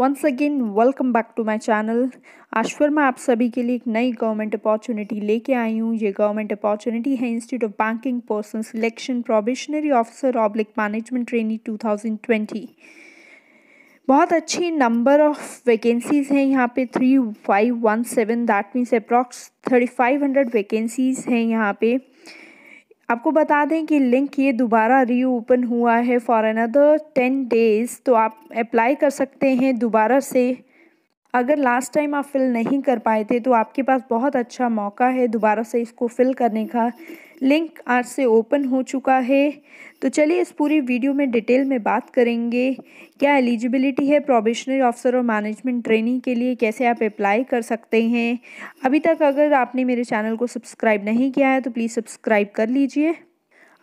once again welcome back to my channel आज फिर मैं आप सभी के लिए एक नई गवर्नमेंट अपॉर्चुनिटी लेके आई हूँ ये गवर्नमेंट अपॉर्चुनिटी है institute of banking person selection probationary officer oblique management training 2020 बहुत अच्छी नंबर ऑफ वैकेंसीज़ हैं यहाँ पे three five one seven that means approx thirty five hundred vacancies हैं यहाँ पे आपको बता दें कि लिंक ये दोबारा रीओपन हुआ है फॉर अनदर टेन डेज़ तो आप अप्लाई कर सकते हैं दोबारा से अगर लास्ट टाइम आप फिल नहीं कर पाए थे तो आपके पास बहुत अच्छा मौका है दोबारा से इसको फिल करने का लिंक आज से ओपन हो चुका है तो चलिए इस पूरी वीडियो में डिटेल में बात करेंगे क्या एलिजिबिलिटी है प्रोबेशनरी ऑफिसर और मैनेजमेंट ट्रेनिंग के लिए कैसे आप अप्लाई कर सकते हैं अभी तक अगर आपने मेरे चैनल को सब्सक्राइब नहीं किया है तो प्लीज़ सब्सक्राइब कर लीजिए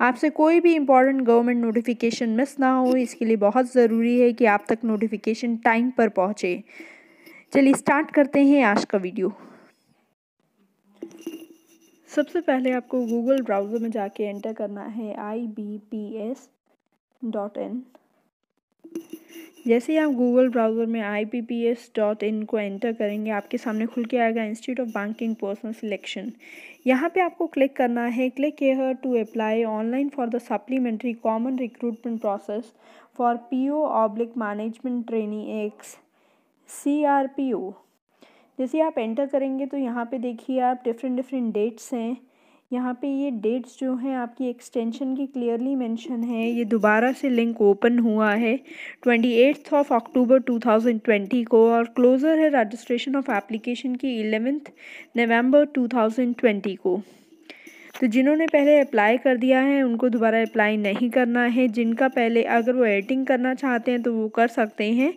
आपसे कोई भी इम्पॉर्टेंट गवर्नमेंट नोटिफिकेशन मिस ना हो इसके लिए बहुत ज़रूरी है कि आप तक नोटिफिकेशन टाइम पर पहुँचे चलिए स्टार्ट करते हैं आज का वीडियो सबसे पहले आपको गूगल ब्राउज़र में जाके एंटर करना है I B P S dot in जैसे ही आप गूगल ब्राउज़र में आई बी पी एस डॉट इन को एंटर करेंगे आपके सामने खुल के आएगा institute of banking personal selection यहाँ पे आपको क्लिक करना है click here to apply online for the supplementary common recruitment process for P O oblique management training X C R P O जैसे आप एंटर करेंगे तो यहाँ पे देखिए आप डिफरेंट डिफरेंट डेट्स हैं यहाँ पे ये डेट्स जो हैं आपकी एक्सटेंशन की क्लियरली मेंशन है ये दोबारा से लिंक ओपन हुआ है twenty eighth of October two thousand twenty को और क्लोज़र है रजिस्ट्रेशन ऑफ एप्लीकेशन की एलेवेंथ नवंबर ट्वेंटी को तो जिन्होंने पहले अप्लाई कर दिया है उनको दोबारा अप्लाई नहीं करना है जिनका पहले अगर वो एडिटिंग करना चाहते हैं तो वो कर सकते हैं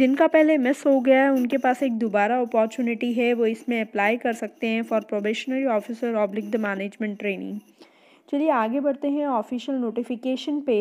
जिनका पहले मिस हो गया है उनके पास एक दोबारा अपॉर्चुनिटी है वो इसमें अप्लाई कर सकते हैं for probationary officer oblique the management training चलिए आगे बढ़ते हैं ऑफिशियल नोटिफिकेशन पे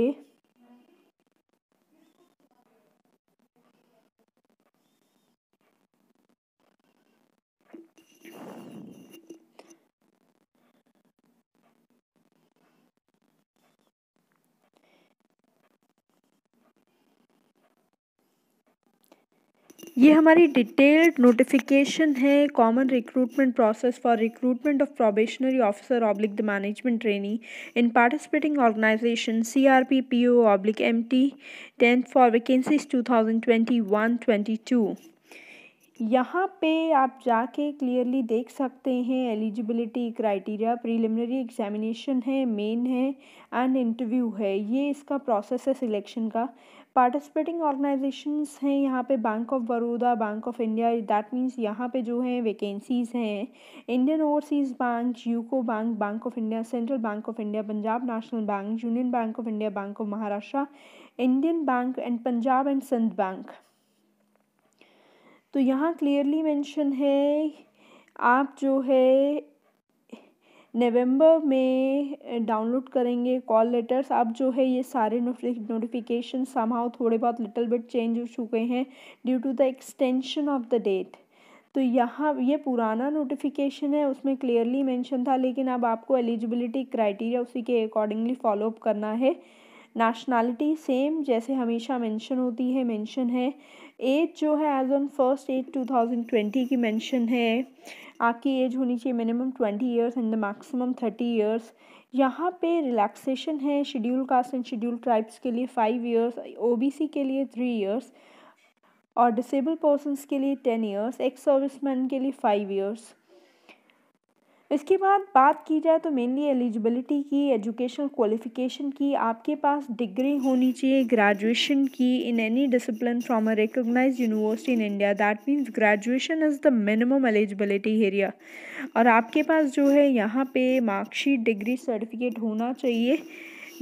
ये हमारी डिटेल्ड नोटिफिकेशन है common recruitment process for recruitment of probationary officer oblique the management trainee in participating organization C R P P O oblique M T tenth for vacancies two thousand twenty one twenty two यहाँ पे आप जाके clearly देख सकते हैं eligibility criteria preliminary examination है main है and interview है ये इसका प्रोसेस है सिलेक्शन का पार्टिसिपेटिंग ऑर्गेनाइजेशंस हैं यहाँ पे bank of Baroda bank of India that means यहाँ पे जो है वैकेंसीज़ हैं Indian overseas bank UCO bank bank of India central bank of India Punjab national bank union bank of India bank of Maharashtra Indian bank and Punjab and Sind bank तो यहाँ clearly mention है आप जो है नवंबर में डाउनलोड करेंगे कॉल लेटर्स अब जो है ये सारे नोटिफिकेशन समाओ थोड़े बहुत लिटल बिट चेंज हो चुके हैं due to the extension of the date तो यहाँ ये पुराना नोटिफिकेशन है उसमें क्लियरली मेंशन था लेकिन अब आपको एलिजिबिलिटी क्राइटेरिया उसी के अकॉर्डिंगली फॉलोअप करना है नेशनैलिटी सेम जैसे हमेशा मेंशन होती है मेंशन है एज जो है age on first age two thousand twenty की मेंशन है आपकी एज होनी चाहिए minimum twenty years and the maximum thirty years यहाँ पे रिलैक्सेशन है schedule caste and schedule tribes के लिए फाइव इयर्स ओबीसी के लिए थ्री इयर्स और डिसेबल पर्सनस के लिए टेन इयर्स एक्स सर्विसमैन के लिए फाइव इयर्स इसके बाद बात की जाए तो मेनली एलिजिबिलिटी की एजुकेशनल क्वालिफिकेशन की आपके पास डिग्री होनी चाहिए ग्रेजुएशन की in any discipline from a recognize university in India that means graduation is the minimum eligibility area और आपके पास जो है यहाँ पे मार्कशीट डिग्री सर्टिफिकेट होना चाहिए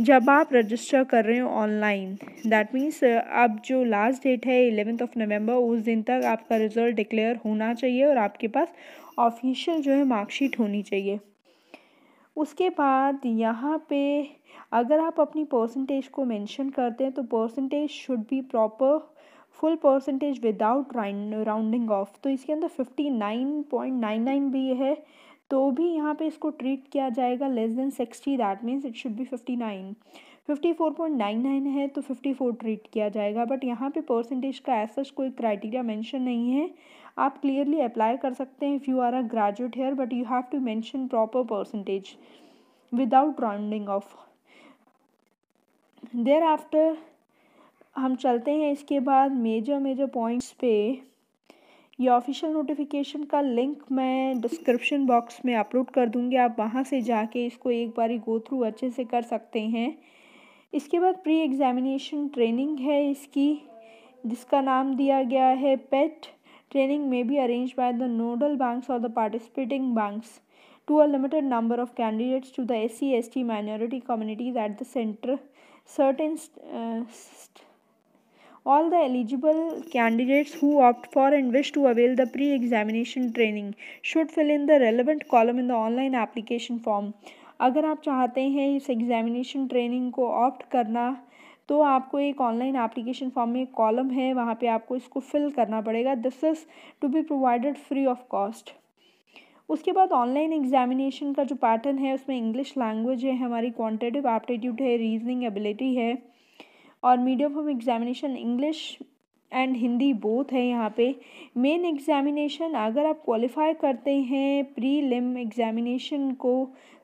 जब आप रजिस्टर कर रहे हो ऑनलाइन दैट मीन्स अब जो लास्ट डेट है एलेवेंथ ऑफ नवंबर उस दिन तक आपका रिज़ल्ट डिक्लेयर होना चाहिए और आपके पास ऑफिशियल जो है मार्कशीट होनी चाहिए उसके बाद यहाँ पे अगर आप अपनी परसेंटेज को मेंशन करते हैं तो percentage should be proper full percentage without rounding off तो इसके अंदर fifty nine point nine nine भी है तो भी यहाँ पे इसको ट्रीट किया जाएगा less than sixty that means it should be fifty nine 54.99 है तो 54 ट्रीट किया जाएगा बट यहाँ पे परसेंटेज का ऐसा कोई क्राइटेरिया मेंशन नहीं है आप क्लियरली अप्लाई कर सकते हैं if you are a graduate here but you have to mention proper percentage without rounding off thereafter हम चलते हैं इसके बाद मेजर मेजर पॉइंट्स पे ये ऑफिशियल नोटिफिकेशन का लिंक मैं डिस्क्रिप्शन बॉक्स में अपलोड कर दूंगी आप वहाँ से जाके इसको एक बारी गो थ्रू अच्छे से कर सकते हैं इसके बाद प्री एग्जामिनेशन ट्रेनिंग है इसकी जिसका नाम दिया गया है पेट ट्रेनिंग में भी arrange by the nodal banks और the participating banks to a limited number of candidates to the S C S T minority communities at the center certain all the eligible candidates who opt for and wish to avail the pre examination training should fill in the relevant column in the online application form अगर आप चाहते हैं इस examination training को opt करना तो आपको एक ऑनलाइन एप्लीकेशन फॉर्म में एक कॉलम है वहाँ पे आपको इसको फिल करना पड़ेगा this is to be provided free of cost उसके बाद ऑनलाइन एग्जामिनेशन का जो पैटर्न है उसमें इंग्लिश लैंग्वेज है हमारी क्वांटिटिव एप्टीट्यूड है रीजनिंग एबिलिटी है और medium form examination English and Hindi both है यहाँ पे मेन एग्ज़ामिनेशन अगर आप क्वालिफाई करते हैं प्री लिम एग्ज़ामिनेशन को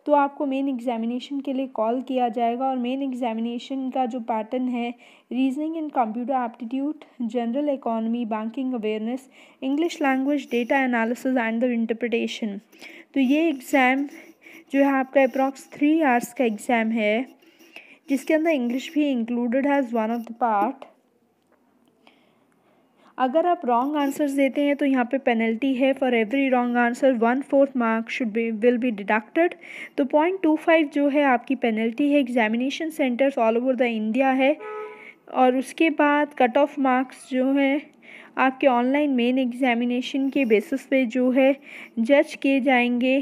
तो आपको मेन एग्ज़ामिनेशन के लिए कॉल किया जाएगा और मेन एग्ज़ामिनेशन का जो पैटर्न है reasoning and computer aptitude general economy banking awareness English language data analysis and the interpretation तो ये एग्ज़ाम जो है आपका अप्रॉक्स थ्री आवर्स का एग्ज़ाम है जिसके अंदर इंग्लिश भी इंक्लूडेड है as one of the part अगर आप रॉन्ग आंसर्स देते हैं तो यहाँ पे पेनल्टी है for every wrong answer one fourth mark should be will be deducted तो पॉइंट टू फाइव जो है आपकी पेनल्टी है examination centers all over the India है और उसके बाद कट ऑफ मार्क्स जो है आपके ऑनलाइन मेन एग्जामिनेशन के बेसिस पे जो है जज किए जाएंगे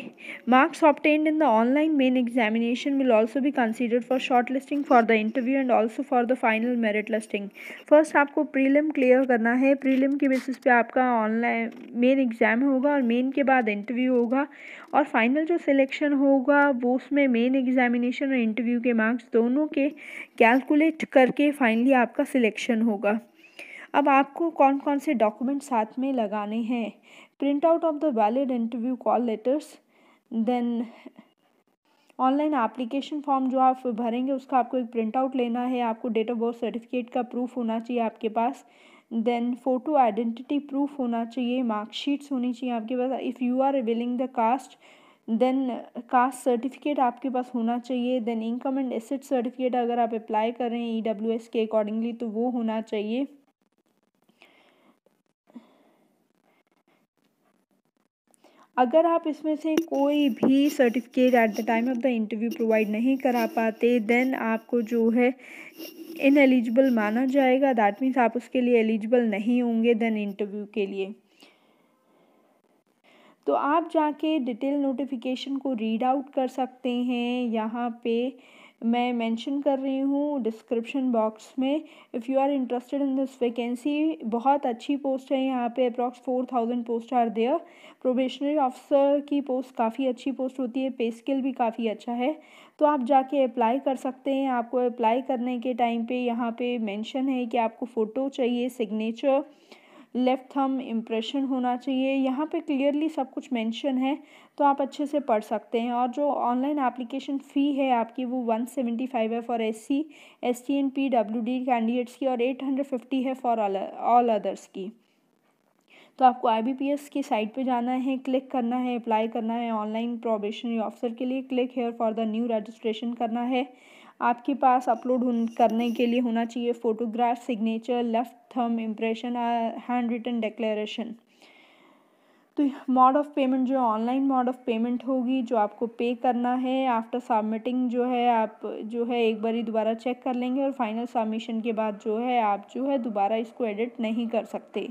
marks obtained in the online main examination will also भी considered for short listing for the interview and also for the final merit listing first आपको प्रीलिम क्लियर करना है प्रीलिम के बेसिस पे आपका ऑनलाइन मेन एग्ज़ाम होगा और main के बाद इंटरव्यू होगा और फाइनल जो सिलेक्शन होगा वो उसमें मेन एग्जामिनेशन और इंटरव्यू के मार्क्स दोनों के कैलकुलेट करके फाइनली आपका सिलेक्शन होगा अब आपको कौन कौन से डॉक्यूमेंट साथ में लगाने हैं print out of the valid interview call letters then online application form जो आप भरेंगे उसका आपको एक प्रिंट आउट लेना है आपको डेट ऑफ बर्थ सर्टिफिकेट का प्रूफ होना चाहिए आपके पास देन फ़ोटो आइडेंटिटी प्रूफ होना चाहिए मार्कशीट्स होनी चाहिए आपके पास if you are willing the caste then caste certificate आपके पास होना चाहिए then income and asset certificate अगर आप अप्लाई कर रहे हैं ई डब्ल्यू एस के अकॉर्डिंगली तो वो होना चाहिए अगर आप इसमें से कोई भी certificate at the time of the interview provide नहीं करा पाते देन आपको जो है इन एलिजिबल माना जाएगा दैट मीन्स आप उसके लिए एलिजिबल नहीं होंगे देन इंटरव्यू के लिए तो आप जाके डिटेल नोटिफिकेशन को रीड आउट कर सकते हैं यहाँ पे मैं मेंशन कर रही हूँ डिस्क्रिप्शन बॉक्स में if you are interested in this vacancy बहुत अच्छी पोस्ट है यहाँ पे approx four thousand post are there probationary officer की पोस्ट काफ़ी अच्छी पोस्ट होती है पे स्किल भी काफ़ी अच्छा है तो आप जाके अप्लाई कर सकते हैं आपको अप्लाई करने के टाइम पे यहाँ पे मेंशन है कि आपको फ़ोटो चाहिए सिग्नेचर लेफ़्ट थम इम्प्रेशन होना चाहिए यहाँ पे क्लियरली सब कुछ मेंशन है तो आप अच्छे से पढ़ सकते हैं और जो ऑनलाइन एप्लीकेशन फ़ी है आपकी वो वन सेवेंटी फाइव है for S C S T and P W D candidates की और एट हंड्रेड फिफ्टी है फॉर ऑल अदर्स की तो आपको आई की साइट पे जाना है क्लिक करना है अप्लाई करना है ऑनलाइन प्रोबेशनरी ऑफिसर के लिए click here for the new registration करना है आपके पास अपलोड करने के लिए होना चाहिए photograph signature left thumb impression hand written declaration तो मोड ऑफ़ पेमेंट जो ऑनलाइन मोड ऑफ़ पेमेंट होगी जो आपको पे करना है आफ्टर सबमिटिंग जो है आप जो है एक बार ही दोबारा चेक कर लेंगे और फाइनल सबमिशन के बाद जो है आप जो है दोबारा इसको एडिट नहीं कर सकते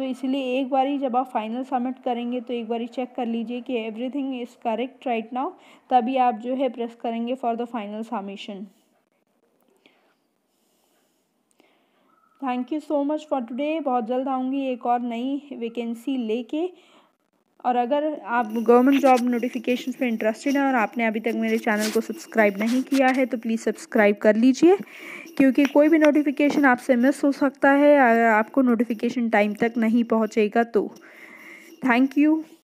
तो इसलिए एक बारी जब आप फाइनल सबमिट करेंगे तो एक बारी चेक कर लीजिए कि everything is correct right now तभी आप जो है प्रेस करेंगे for the final submission thank you so much for today बहुत जल्द आऊँगी एक और नई वैकेंसी लेके और अगर आप गवर्नमेंट जॉब नोटिफिकेशन पे इंटरेस्टेड हैं और आपने अभी तक मेरे चैनल को सब्सक्राइब नहीं किया है तो प्लीज़ सब्सक्राइब कर लीजिए क्योंकि कोई भी नोटिफिकेशन आपसे मिस हो सकता है अगर आपको नोटिफिकेशन टाइम तक नहीं पहुँचेगा तो थैंक यू